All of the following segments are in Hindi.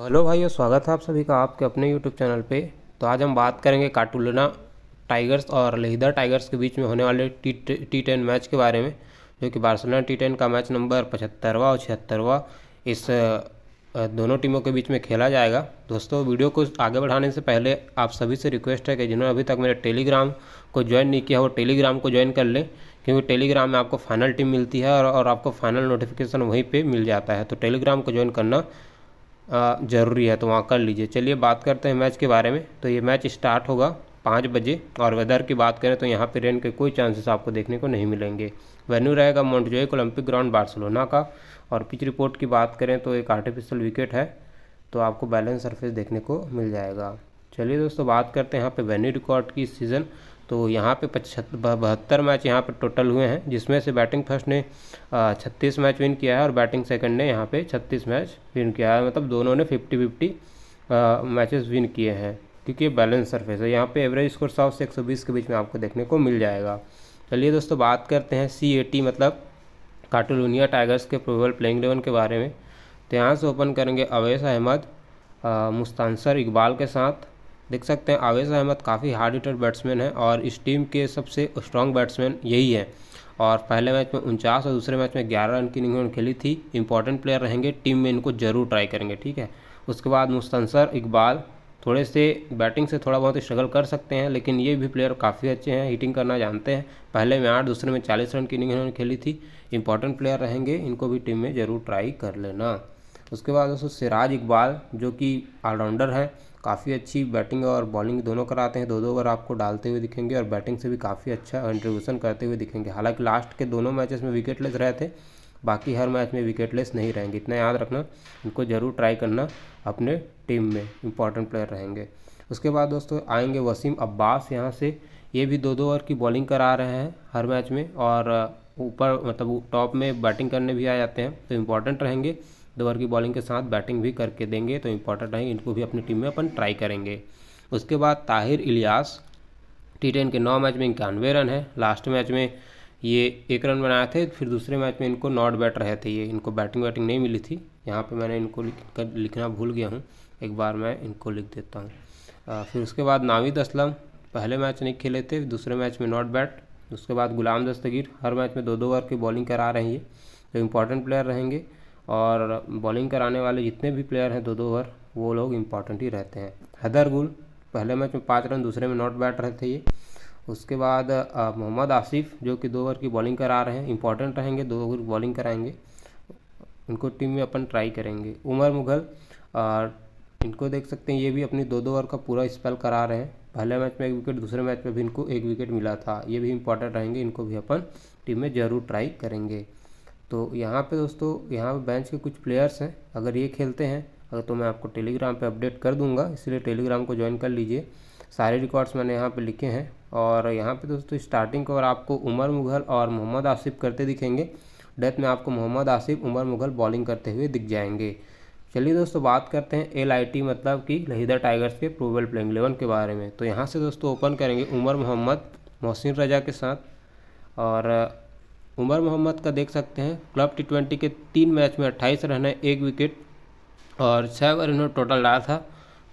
हेलो भाइयों स्वागत है आप सभी का आपके अपने यूट्यूब चैनल पे तो आज हम बात करेंगे काटुलना टाइगर्स और लहिदा टाइगर्स के बीच में होने वाले टी टी टेन मैच के बारे में जो कि बार्सिलोना टी टेन का मैच नंबर पचहत्तरवा और छिहत्तरवा इस दोनों टीमों के बीच में खेला जाएगा दोस्तों वीडियो को आगे बढ़ाने से पहले आप सभी से रिक्वेस्ट है कि जिन्होंने अभी तक मेरे टेलीग्राम को ज्वाइन नहीं किया वो टेलीग्राम को ज्वाइन कर लें क्योंकि टेलीग्राम में आपको फाइनल टीम मिलती है और आपको फाइनल नोटिफिकेशन वहीं पर मिल जाता है तो टेलीग्राम को ज्वाइन करना ज़रूरी है तो वहाँ कर लीजिए चलिए बात करते हैं मैच के बारे में तो ये मैच स्टार्ट होगा पाँच बजे और वेदर की बात करें तो यहाँ पर रेन के कोई चांसेस आपको देखने को नहीं मिलेंगे वेन्यू रहेगा मोन्टजोइक ओलंपिक ग्राउंड बार्सिलोना का और पिच रिपोर्ट की बात करें तो एक आर्टिफिशियल विकेट है तो आपको बैलेंस सरफेस देखने को मिल जाएगा चलिए दोस्तों बात करते हैं यहाँ पे वेन्यू रिकॉर्ड की सीज़न तो यहाँ पे पचहत्तर बहत्तर मैच यहाँ पे टोटल हुए हैं जिसमें से बैटिंग फर्स्ट ने छत्तीस मैच विन किया है और बैटिंग सेकंड ने यहाँ पे छत्तीस मैच विन किया है मतलब दोनों ने फिफ्टी फिफ्टी मैचेस विन किए हैं क्योंकि बैलेंस सरफेस है यहाँ पे एवरेज स्कोर सौ से एक सौ बीस के बीच में आपको देखने को मिल जाएगा चलिए दोस्तों बात करते हैं सी ए टी मतलब काटोलोनिया टाइगर्स के प्रोबल प्लेइंग इलेवन के बारे में तो यहाँ से ओपन करेंगे अवैस अहमद मुस्तानसर इकबाल के साथ देख सकते हैं आवेश अहमद काफ़ी हार्ड हिटर बैट्समैन है और इस टीम के सबसे स्ट्रॉन्ग बैट्समैन यही है और पहले मैच में उनचास और दूसरे मैच में ग्यारह रन की इन्होंने खेली थी इंपॉर्टेंट प्लेयर रहेंगे टीम में इनको ज़रूर ट्राई करेंगे ठीक है उसके बाद मुस्तंसर इकबाल थोड़े से बैटिंग से थोड़ा बहुत स्ट्रगल कर सकते हैं लेकिन ये भी प्लेयर काफ़ी अच्छे हैं हिटिंग करना जानते हैं पहले में आठ दूसरे में चालीस रन की इनिंग इन्होंने खेली थी इंपॉर्टेंट प्लेयर रहेंगे इनको भी टीम में ज़रूर ट्राई कर लेना उसके बाद दोस्तों सिराज इकबाल जो कि ऑलराउंडर हैं काफ़ी अच्छी बैटिंग और बॉलिंग दोनों कराते हैं दो दो ओवर आपको डालते हुए दिखेंगे और बैटिंग से भी काफ़ी अच्छा कंट्रीब्यूशन करते हुए दिखेंगे हालांकि लास्ट के दोनों मैचेस में विकेटलेस रहे थे बाकी हर मैच में विकेटलेस नहीं रहेंगे इतना याद रखना इनको ज़रूर ट्राई करना अपने टीम में इंपॉर्टेंट प्लेयर रहेंगे उसके बाद दोस्तों आएंगे वसीम अब्बास यहाँ से ये भी दो दो ओवर की बॉलिंग करा रहे हैं हर मैच में और ऊपर मतलब टॉप में बैटिंग करने भी आ जाते हैं तो इम्पॉर्टेंट रहेंगे दवर की बॉलिंग के साथ बैटिंग भी करके देंगे तो इम्पोर्टेंट है इनको भी अपनी टीम में अपन ट्राई करेंगे उसके बाद ताहिर इलियास टी टेन के नौ मैच में इक्यानवे रन है लास्ट मैच में ये एक रन बनाए थे फिर दूसरे मैच में इनको नॉट बैट रहे थे ये इनको बैटिंग वैटिंग नहीं मिली थी यहाँ पे मैंने इनको लिखना भूल गया हूँ एक बार मैं इनको लिख देता हूँ फिर उसके बाद नाविद असलम पहले मैच नहीं खेले थे दूसरे मैच में नॉट बैट उसके बाद गुलाम दस्तगीर हर मैच में दो दो ओवर की बॉलिंग करा रहे हैं ये तो इम्पॉर्टेंट प्लेयर रहेंगे और बॉलिंग कराने वाले जितने भी प्लेयर हैं दो दो ओवर वो लोग इम्पॉर्टेंट ही रहते हैं हैदर गुल पहले मैच में पाँच रन दूसरे में नॉट बैट रहे थे ये उसके बाद मोहम्मद आसिफ जो कि दो ओवर की बॉलिंग करा रहे हैं इंपॉर्टेंट रहेंगे दो ओवर बॉलिंग कराएंगे उनको टीम में अपन ट्राई करेंगे उमर मुगल और इनको देख सकते हैं ये भी अपनी दो दो ओवर का पूरा स्पेल करा रहे हैं पहले मैच में एक विकेट दूसरे मैच में भी इनको एक विकेट मिला था ये भी इम्पॉर्टेंट रहेंगे इनको भी अपन टीम में ज़रूर ट्राई करेंगे तो यहाँ पे दोस्तों यहाँ पे बेंच के कुछ प्लेयर्स हैं अगर ये खेलते हैं अगर तो मैं आपको टेलीग्राम पे अपडेट कर दूंगा इसलिए टेलीग्राम को ज्वाइन कर लीजिए सारे रिकॉर्ड्स मैंने यहाँ पे लिखे हैं और यहाँ पे दोस्तों स्टार्टिंग को अगर आपको उमर मुगल और मोहम्मद आसिफ करते दिखेंगे डेथ में आपको मोहम्मद आसिफ उमर मुगल बॉलिंग करते हुए दिख जाएंगे चलिए दोस्तों बात करते हैं एल आई टी मतलब कि लहिदा टाइगर्स के प्रोवेल प्लेइंग एलेवन के बारे में तो यहाँ से दोस्तों ओपन करेंगे उमर मोहम्मद मोहसिन रजा के साथ और उमर मोहम्मद का देख सकते हैं क्लब टी ट्वेंटी के तीन मैच में अट्ठाईस रन है एक विकेट और छः ओवर इन्होंने टोटल डाला था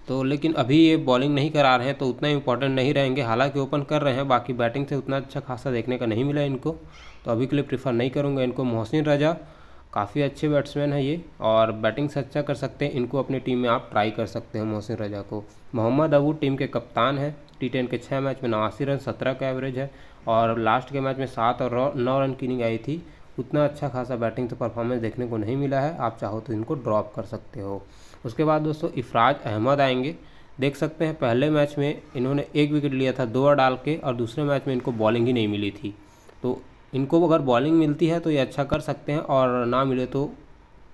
तो लेकिन अभी ये बॉलिंग नहीं करा रहे हैं तो उतना इंपॉर्टेंट नहीं रहेंगे हालांकि ओपन कर रहे हैं बाकी बैटिंग से उतना अच्छा खासा देखने का नहीं मिला इनको तो अभी के लिए प्रीफर नहीं करूँगा इनको मोहसिन रजा काफ़ी अच्छे बैट्समैन हैं ये और बैटिंग से अच्छा कर सकते हैं इनको अपनी टीम में आप ट्राई कर सकते हैं मोहसिन रजा को मोहम्मद अबू टीम के कप्तान हैं टी टेन के छः मैच में नवासी रन सत्रह का एवरेज है और लास्ट के मैच में सात और नौ रन की आई थी उतना अच्छा खासा बैटिंग तो परफॉर्मेंस देखने को नहीं मिला है आप चाहो तो इनको ड्रॉप कर सकते हो उसके बाद दोस्तों इफराज अहमद आएंगे देख सकते हैं पहले मैच में इन्होंने एक विकेट लिया था दो ओवर डाल के और दूसरे मैच में इनको बॉलिंग ही नहीं मिली थी तो इनको अगर बॉलिंग मिलती है तो ये अच्छा कर सकते हैं और ना मिले तो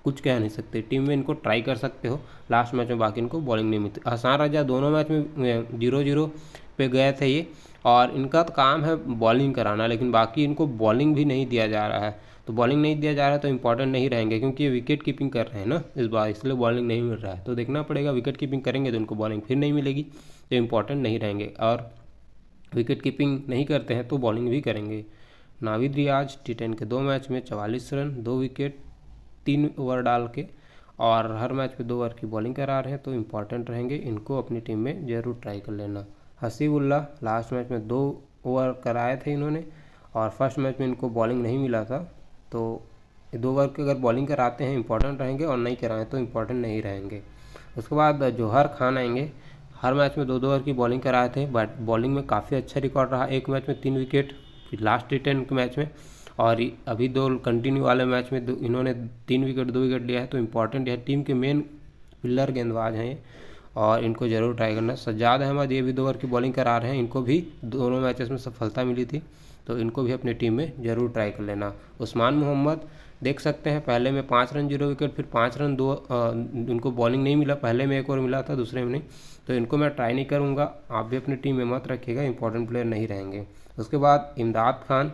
कुछ कह नहीं सकते टीम में इनको ट्राई कर सकते हो लास्ट मैच में बाकी इनको बॉलिंग नहीं मिलती हसान राजा दोनों मैच में जीरो जीरो पे गए थे ये और इनका तो काम है बॉलिंग कराना लेकिन बाकी इनको बॉलिंग भी नहीं दिया जा रहा है तो बॉलिंग नहीं दिया जा रहा है तो इंपॉर्टेंट नहीं रहेंगे क्योंकि ये विकेट कीपिंग कर रहे हैं ना इस बार इसलिए बॉलिंग नहीं मिल रहा है तो देखना पड़ेगा विकेट कीपिंग करेंगे तो उनको बॉलिंग फिर नहीं मिलेगी तो इंपॉर्टेंट नहीं रहेंगे और विकेट कीपिंग नहीं करते हैं तो बॉलिंग भी करेंगे नाविद रियाज टी टेन के दो मैच में चवालीस रन दो विकेट तीन ओवर डाल के और हर मैच में दो ओवर की बॉलिंग करा रहे हैं तो इम्पॉर्टेंट रहेंगे इनको अपनी टीम में ज़रूर ट्राई कर लेना हसीबुल्ला लास्ट मैच में दो ओवर कराए थे इन्होंने और फर्स्ट मैच में इनको बॉलिंग नहीं मिला था तो दो ओवर की अगर बॉलिंग कराते हैं इंपॉर्टेंट रहेंगे और नहीं कराएं तो इम्पॉर्टेंट नहीं रहेंगे उसके बाद जौहर खान आएंगे हर मैच में दो दो ओवर की बॉलिंग कराए थे बट बॉलिंग में काफ़ी अच्छा रिकॉर्ड रहा एक मैच में तीन विकेट फिर लास्ट टी टेन के मैच में और अभी दो कंटिन्यू वाले मैच में इन्होंने तीन विकेट दो विकेट लिया है तो इम्पॉर्टेंट है टीम के मेन पिल्लर गेंदबाज हैं और इनको ज़रूर ट्राई करना सज्जाद अहमद ये भी दो ओवर की बॉलिंग करा रहे हैं इनको भी दोनों मैचेस में सफलता मिली थी तो इनको भी अपनी टीम में ज़रूर ट्राई कर लेना उस्मान मोहम्मद देख सकते हैं पहले में पाँच रन जीरो विकेट फिर पाँच रन दो इनको उनको बॉलिंग नहीं मिला पहले में एक ओवर मिला था दूसरे में नहीं तो इनको मैं ट्राई नहीं करूँगा आप भी अपनी टीम में मत रखिएगा इंपॉर्टेंट प्लेयर नहीं रहेंगे उसके बाद इमदाद खान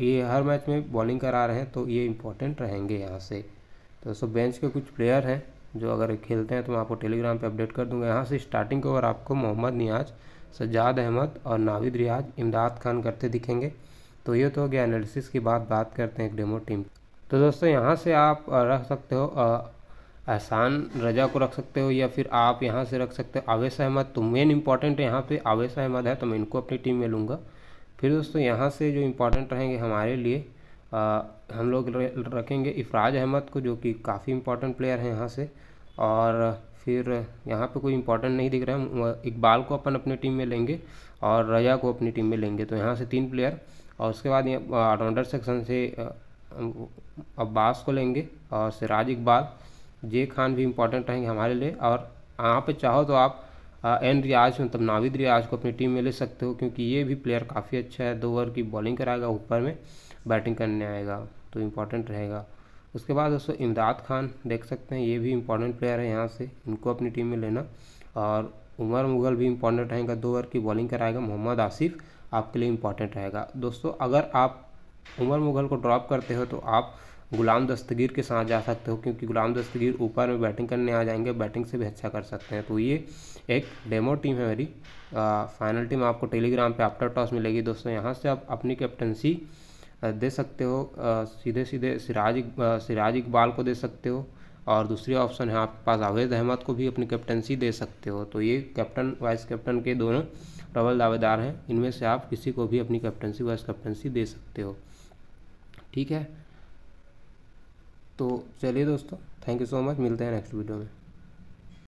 ये हर मैच में बॉलिंग करा रहे हैं तो ये इम्पोर्टेंट रहेंगे यहाँ से तो सब बेंच के कुछ प्लेयर हैं जो अगर खेलते हैं तो मैं आपको टेलीग्राम पे अपडेट कर दूंगा यहाँ से स्टार्टिंग के ओवर आपको मोहम्मद नियाज सज्जाद अहमद और नाविद रियाज इमदाद खान करते दिखेंगे तो ये तो हो गया एनालिसिस की बात बात करते हैं एक डेमो टीम तो दोस्तों यहाँ से आप रख सकते हो एहसान रजा को रख सकते हो या फिर आप यहाँ से रख सकते हो आवेश अहमद तो मेन इंपॉर्टेंट यहाँ पर आवेश अहमद है तो मैं इनको अपनी टीम में लूँगा फिर दोस्तों यहाँ से जो इम्पोर्टेंट रहेंगे हमारे लिए हम लोग रखेंगे इफ़राज अहमद को जो कि काफ़ी इम्पोर्टेंट प्लेयर हैं यहाँ से और फिर यहाँ पे कोई इम्पोर्टेंट नहीं दिख रहा है इकबाल को अपन अपनी टीम में लेंगे और रजा को अपनी टीम में लेंगे तो यहाँ से तीन प्लेयर और उसके बाद ऑलराउंडर सेक्शन से अब्बास को लेंगे और सिराज इकबाल जे खान भी इम्पोर्टेंट रहेंगे हमारे लिए और यहाँ पे चाहो तो आप एन रियाज मतलब नाविद रियाज को अपनी टीम में ले सकते हो क्योंकि ये भी प्लेयर काफ़ी अच्छा है दो ओवर की बॉलिंग कराएगा ऊपर में बैटिंग करने आएगा तो इम्पॉर्टेंट रहेगा उसके बाद दोस्तों इमदाद खान देख सकते हैं ये भी इम्पॉर्टेंट प्लेयर है यहाँ से इनको अपनी टीम में लेना और उमर मुगल भी इम्पॉर्टेंट रहेगा दो ओवर की बॉलिंग कराएगा मोहम्मद आसिफ आपके लिए इम्पॉर्टेंट रहेगा दोस्तों अगर आप उमर मुगल को ड्रॉप करते हो तो आप गुलाम दस्तगीर के साथ जा सकते हो क्योंकि गुलाम दस्तगीर ऊपर में बैटिंग करने आ जाएंगे बैटिंग से भी अच्छा कर सकते हैं तो ये एक डेमो टीम है मेरी फाइनल टीम आपको टेलीग्राम पे आफ्टर टॉस मिलेगी दोस्तों यहाँ से आप अपनी कैप्टनसी दे सकते हो सीधे सीधे सिराज सिराज इकबाल को दे सकते हो और दूसरी ऑप्शन है आपके पास आवेद अहमद को भी अपनी कैप्टनसी दे सकते हो तो ये कैप्टन वाइस कैप्टन के दोनों प्रबल दावेदार हैं इनमें से आप किसी को भी अपनी कैप्टनसी वाइस कैप्टनसी दे सकते हो ठीक है तो चलिए दोस्तों थैंक यू सो मच मिलते हैं नेक्स्ट वीडियो में